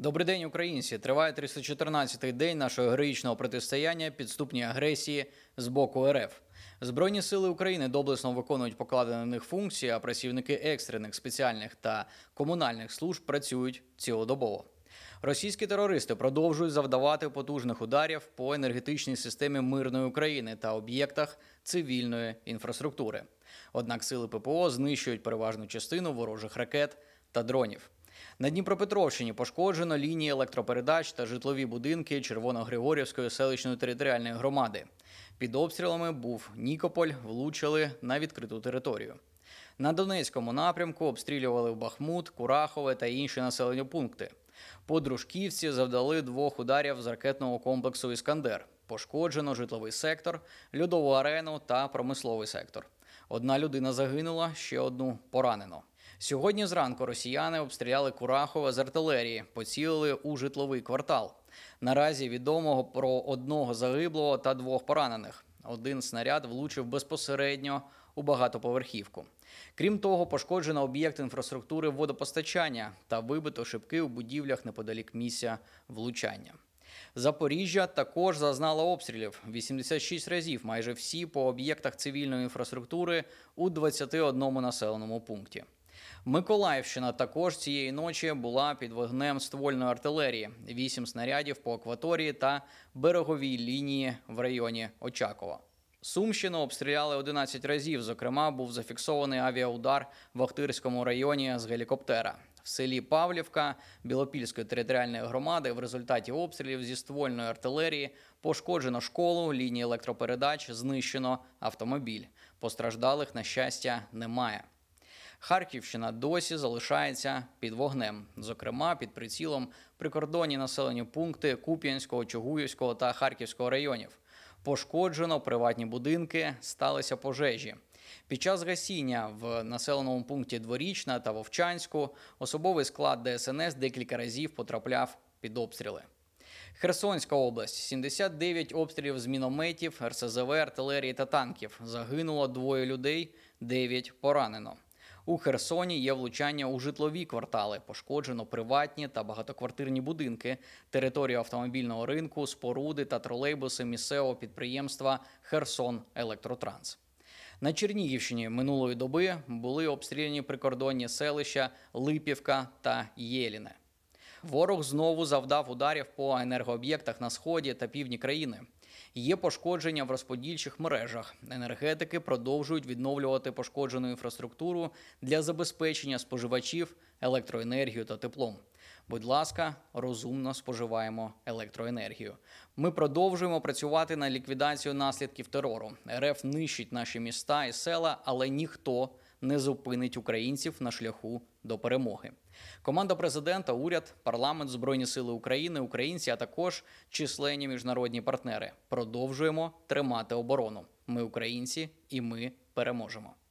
Добрий день, українці. Триває 314-й день нашого героїчного протистояння підступній агресії з боку РФ. Збройні сили України доблесно виконують покладені на них функції, а працівники екстрених спеціальних та комунальних служб працюють цілодобово. Російські терористи продовжують завдавати потужних ударів по енергетичній системі мирної України та об'єктах цивільної інфраструктури. Однак сили ППО знищують переважну частину ворожих ракет та дронів. На Дніпропетровщині пошкоджено лінії електропередач та житлові будинки Червоногригорівської селищної територіальної громади. Під обстрілами був Нікополь, влучили на відкриту територію. На Донецькому напрямку обстрілювали Бахмут, Курахове та інші населені пункти. Подружківці завдали двох ударів з ракетного комплексу Іскандер. Пошкоджено житловий сектор, льодову арену та промисловий сектор. Одна людина загинула, ще одну поранено. Сьогодні зранку росіяни обстріляли Курахова з артилерії, поцілили у житловий квартал. Наразі відомо про одного загиблого та двох поранених. Один снаряд влучив безпосередньо у багатоповерхівку. Крім того, пошкоджено об'єкт інфраструктури водопостачання та вибито шибки у будівлях неподалік місця влучання. Запоріжжя також зазнало обстрілів 86 разів. Майже всі по об'єктах цивільної інфраструктури у 21 населеному пункті. Миколаївщина також цієї ночі була під вогнем ствольної артилерії: вісім снарядів по акваторії та береговій лінії в районі Очакова. Сумщину обстріляли 11 разів. Зокрема, був зафіксований авіаудар в Ахтирському районі з гелікоптера. В селі Павлівка Білопільської територіальної громади в результаті обстрілів зі ствольної артилерії пошкоджено школу, лінії електропередач, знищено автомобіль. Постраждалих на щастя немає. Харківщина досі залишається під вогнем, зокрема під прицілом прикордонні населені пункти Куп'янського, Чугуївського та Харківського районів. Пошкоджено приватні будинки, сталися пожежі. Під час гасіння в населеному пункті Дворічна та Вовчанську особовий склад ДСНС декілька разів потрапляв під обстріли. Херсонська область 79 обстрілів з мінометів, РСЗВ, артилерії та танків. Загинуло двоє людей, 9 поранено. У Херсоні є влучання у житлові квартали, пошкоджено приватні та багатоквартирні будинки, територію автомобільного ринку, споруди та тролейбуси місцевого підприємства Херсон Електротранс. На Чернігівщині минулої доби були обстріляні прикордонні селища Липівка та Єліне. Ворог знову завдав ударів по енергооб'єктах на сході та півдні країни. Є пошкодження в розподільчих мережах. Енергетики продовжують відновлювати пошкоджену інфраструктуру для забезпечення споживачів електроенергію та теплом. Будь ласка, розумно споживаємо електроенергію. Ми продовжуємо працювати на ліквідацію наслідків терору. РФ нищить наші міста і села, але ніхто не не зупинить українців на шляху до перемоги. Команда президента, уряд, парламент, збройні сили України, українці, а також численні міжнародні партнери продовжуємо тримати оборону. Ми українці, і ми переможемо.